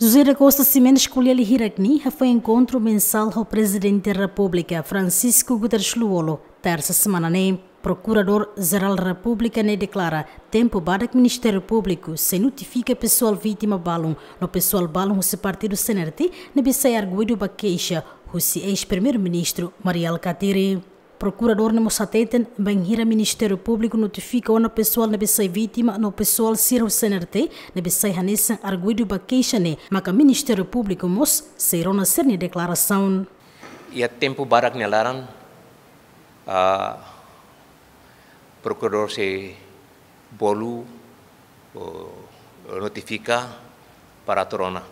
José Costa Cimentos Escolhele Hirakni foi encontro mensal ao Presidente da República, Francisco Guterres Luolo, terça semana nem. Né? Procurador-Geral da República ne né, declara tempo para que o Ministério Público se notifica pessoal vítima balão. No pessoal balão, se partido Senerte, ne né, bisai arguido ba queixa, o ex-Primeiro-Ministro Mariel Catiri. Procurador na bem banheira Ministério Público notifica ona pessoal na besai vítima no pessoal siro senerte na besai hanesa arguido mas o Ministério Público mos serão na serne declaração. E a tempo barak nelaran, a Procurador se bolu notifica para a torona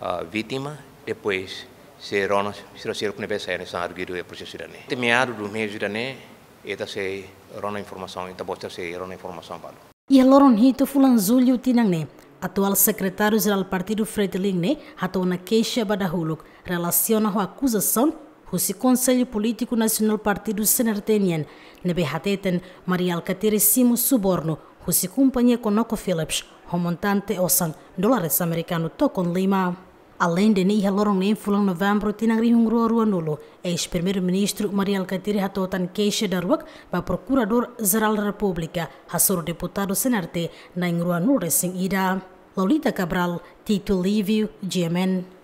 a vítima, depois se Seron sirasir kunebe saya ni sangar gidu e proses irane. Te meado do mês e eta tá se rona informação eta tá bosta tá se rona informação palo. E loron hito fulan zulio ne Atual secretário-geral do partido Fred Ligne ratou na queixa Badahuluk relaciona a acusação Husi Conselho Político Nacional Partido Senertenian, nebe hateten Maria Alcatere Simo Suborno, Husi Companhia Conoco Phillips, remontante Osan, dólares americano Tocon Lima. Além de nem um nem fulano novembro tinangri hungrua rua nulo, ex-primeiro-ministro Mariel Katiri tan queixa da rua para procurador-geral da República, hasor deputado senarte na ingrua nure ida. Lolita Cabral, Tito Livio, GMN.